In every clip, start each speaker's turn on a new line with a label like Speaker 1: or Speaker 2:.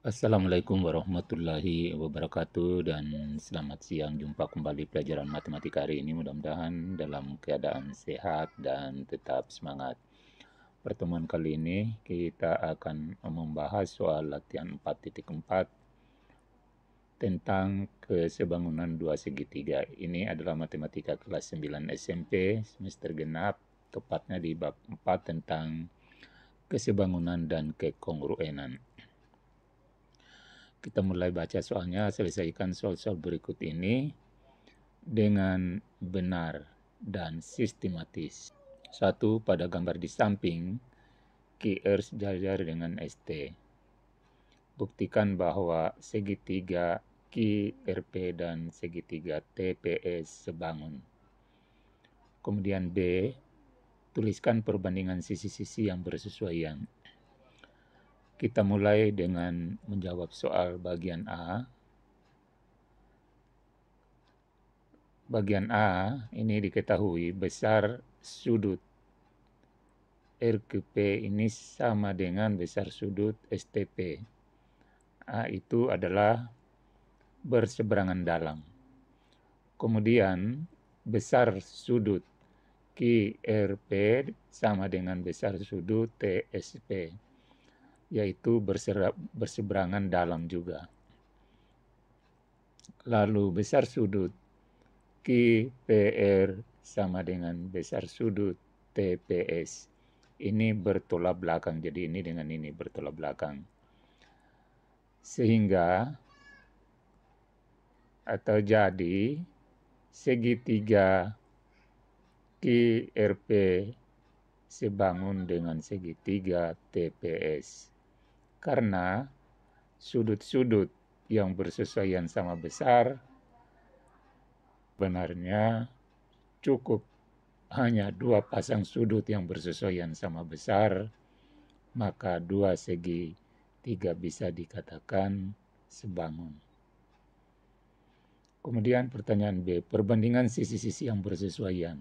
Speaker 1: Assalamualaikum warahmatullahi wabarakatuh dan selamat siang jumpa kembali pelajaran matematika hari ini mudah-mudahan dalam keadaan sehat dan tetap semangat pertemuan kali ini kita akan membahas soal latihan 4.4 tentang kesebangunan dua segitiga ini adalah matematika kelas 9 SMP semester genap tepatnya di bab 4 tentang kesebangunan dan kekongruenan kita mulai baca soalnya, selesaikan soal-soal berikut ini dengan benar dan sistematis. Satu, pada gambar di samping, QR sejajar dengan ST. Buktikan bahwa segitiga QRP dan segitiga TPS sebangun. Kemudian B, tuliskan perbandingan sisi-sisi yang bersesuaian. Kita mulai dengan menjawab soal bagian A. Bagian A ini diketahui besar sudut RQP ini sama dengan besar sudut STP. A itu adalah berseberangan dalam. Kemudian besar sudut QRP sama dengan besar sudut TSP yaitu berseberangan dalam juga. Lalu besar sudut QPR sama dengan besar sudut TPS. Ini bertolak belakang, jadi ini dengan ini bertolak belakang. Sehingga atau jadi segitiga QRP sebangun dengan segitiga TPS karena sudut-sudut yang bersesuaian sama besar benarnya cukup hanya dua pasang sudut yang bersesuaian sama besar, maka dua segi tiga bisa dikatakan sebangun. Kemudian pertanyaan B, perbandingan sisi-sisi yang bersesuaian.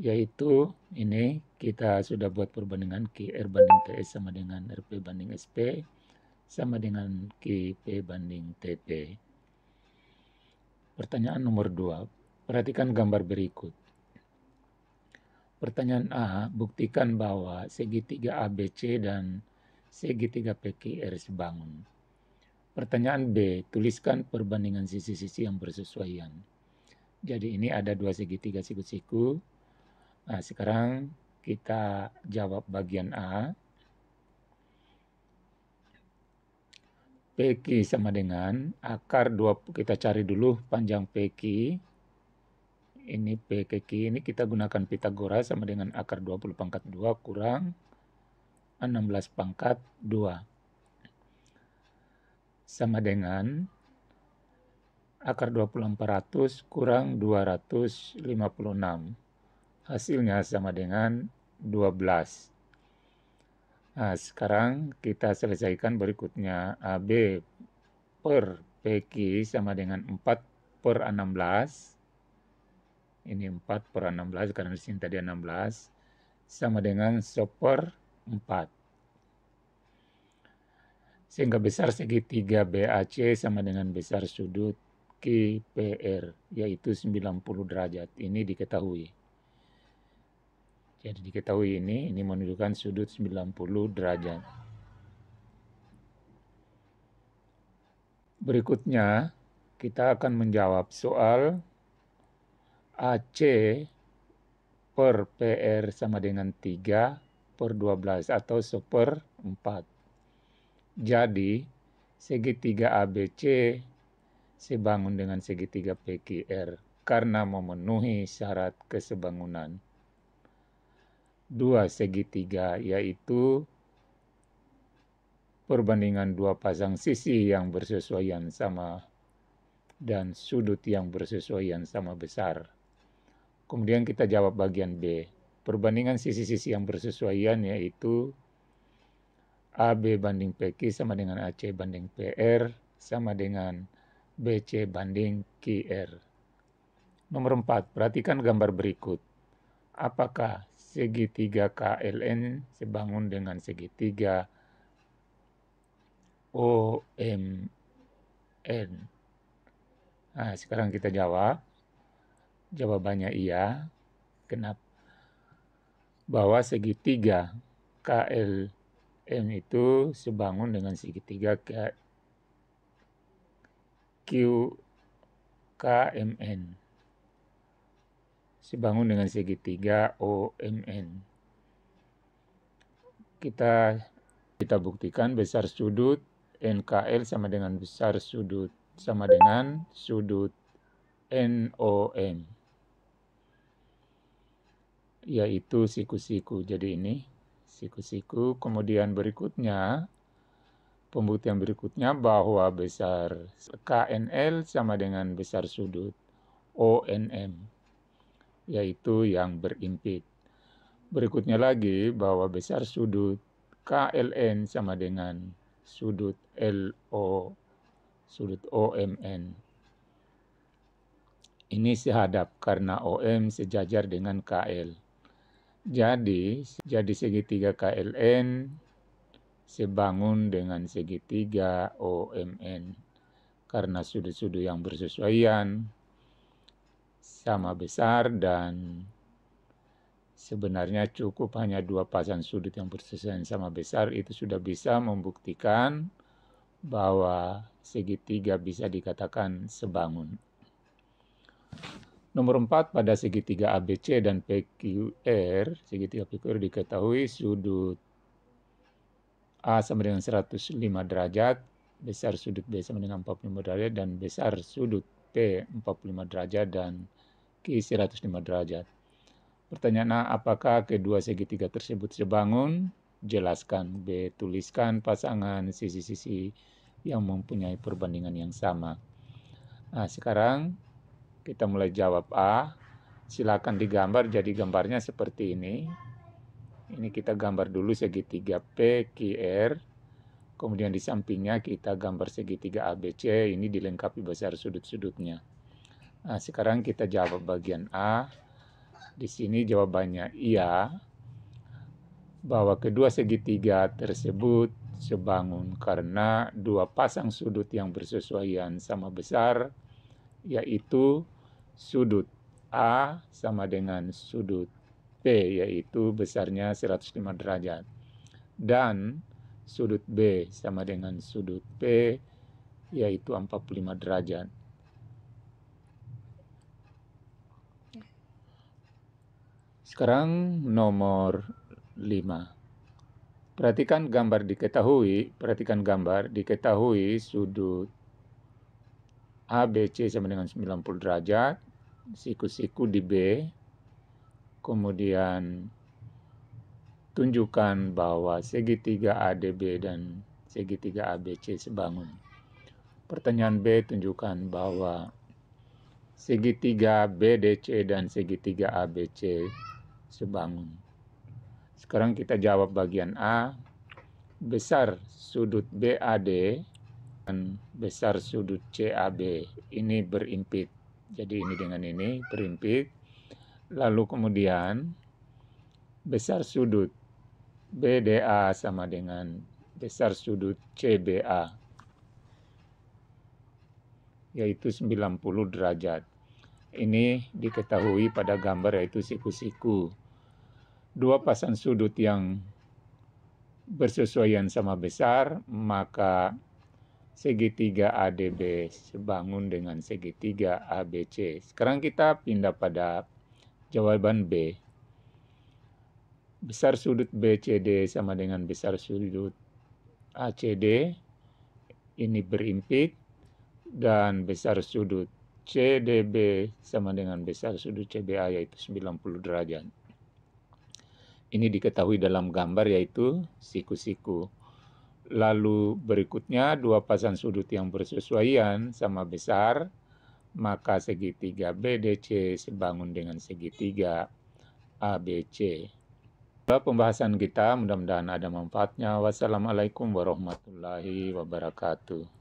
Speaker 1: Yaitu ini kita sudah buat perbandingan QR banding TS sama dengan RP banding SP sama dengan QP banding TP. Pertanyaan nomor 2, perhatikan gambar berikut. Pertanyaan A, buktikan bahwa segitiga ABC dan segitiga PQR sebangun. Pertanyaan B, tuliskan perbandingan sisi-sisi yang bersesuaian. Jadi ini ada dua segitiga siku-siku. Nah, sekarang kita jawab bagian A. PQ sama dengan akar 2, kita cari dulu panjang PQ. Ini PQ ini kita gunakan Pitagoras sama dengan akar 20 pangkat 2 kurang 16 pangkat 2. Sama dengan akar 2400 kurang 256. Hasilnya sama dengan 12. Nah, sekarang kita selesaikan berikutnya. AB per PQ sama dengan 4 per 16. Ini 4 per 16 karena di sini tadi 16. Sama dengan 1 per 4. Sehingga besar segitiga BAC sama dengan besar sudut QPR, yaitu 90 derajat. Ini diketahui. Jadi diketahui ini, ini menunjukkan sudut 90 derajat. Berikutnya, kita akan menjawab soal AC per PR sama dengan 3 per 12 atau super 4. Jadi, segitiga ABC sebangun dengan segitiga PQR karena memenuhi syarat kesebangunan dua segitiga, yaitu perbandingan dua pasang sisi yang bersesuaian sama dan sudut yang bersesuaian sama besar. Kemudian kita jawab bagian B. Perbandingan sisi-sisi yang bersesuaian yaitu AB banding PQ sama dengan AC banding PR sama dengan BC banding QR. Nomor 4, perhatikan gambar berikut apakah segitiga KLN sebangun dengan segitiga OMN? Nah, sekarang kita jawab. Jawabannya iya. Kenapa? Bahwa segitiga KLM itu sebangun dengan segitiga KLN. QKMN dibangun dengan segitiga OMN. Kita kita buktikan besar sudut NKL sama dengan besar sudut sama dengan sudut NOM yaitu siku-siku. Jadi ini siku-siku. Kemudian berikutnya pembuktian berikutnya bahwa besar KNL sama dengan besar sudut ONM yaitu yang berimpit. Berikutnya lagi bahwa besar sudut KLN sama dengan sudut LO, sudut OMN. Ini sehadap karena OM sejajar dengan KL. Jadi, jadi segitiga KLN sebangun dengan segitiga OMN karena sudut-sudut yang bersesuaian sama besar dan sebenarnya cukup hanya dua pasang sudut yang bersesuaian sama besar itu sudah bisa membuktikan bahwa segitiga bisa dikatakan sebangun. Nomor 4 pada segitiga ABC dan PQR, segitiga PQR diketahui sudut A sama dengan 105 derajat, besar sudut B sama dengan 45 derajat dan besar sudut P 45 derajat dan ke 105 derajat. Pertanyaan A, apakah kedua segitiga tersebut sebangun? Jelaskan. B, tuliskan pasangan sisi-sisi yang mempunyai perbandingan yang sama. Nah, sekarang kita mulai jawab A. Silakan digambar, jadi gambarnya seperti ini. Ini kita gambar dulu segitiga PQR. Kemudian di sampingnya kita gambar segitiga ABC, ini dilengkapi besar sudut-sudutnya. Nah, sekarang kita jawab bagian A. Di sini jawabannya iya, bahwa kedua segitiga tersebut sebangun karena dua pasang sudut yang bersesuaian sama besar, yaitu sudut A sama dengan sudut P, yaitu besarnya 105 derajat. Dan sudut B sama dengan sudut P, yaitu 45 derajat Sekarang nomor 5. Perhatikan gambar diketahui, perhatikan gambar diketahui sudut ABC sama dengan 90 derajat, siku-siku di B, kemudian tunjukkan bahwa segitiga ADB dan segitiga ABC sebangun. Pertanyaan B tunjukkan bahwa segitiga BDC dan segitiga ABC sebangun. Sekarang kita jawab bagian A. Besar sudut BAD dan besar sudut CAB. Ini berimpit. Jadi ini dengan ini berimpit. Lalu kemudian besar sudut BDA sama dengan besar sudut CBA yaitu 90 derajat. Ini diketahui pada gambar yaitu siku-siku dua pasang sudut yang bersesuaian sama besar, maka segitiga ADB sebangun dengan segitiga ABC. Sekarang kita pindah pada jawaban B. Besar sudut BCD sama dengan besar sudut ACD. Ini berimpit. Dan besar sudut CDB sama dengan besar sudut CBA yaitu 90 derajat. Ini diketahui dalam gambar yaitu siku-siku. Lalu berikutnya dua pasang sudut yang bersesuaian sama besar, maka segitiga BDC sebangun dengan segitiga ABC. Pembahasan kita mudah-mudahan ada manfaatnya. Wassalamualaikum warahmatullahi wabarakatuh.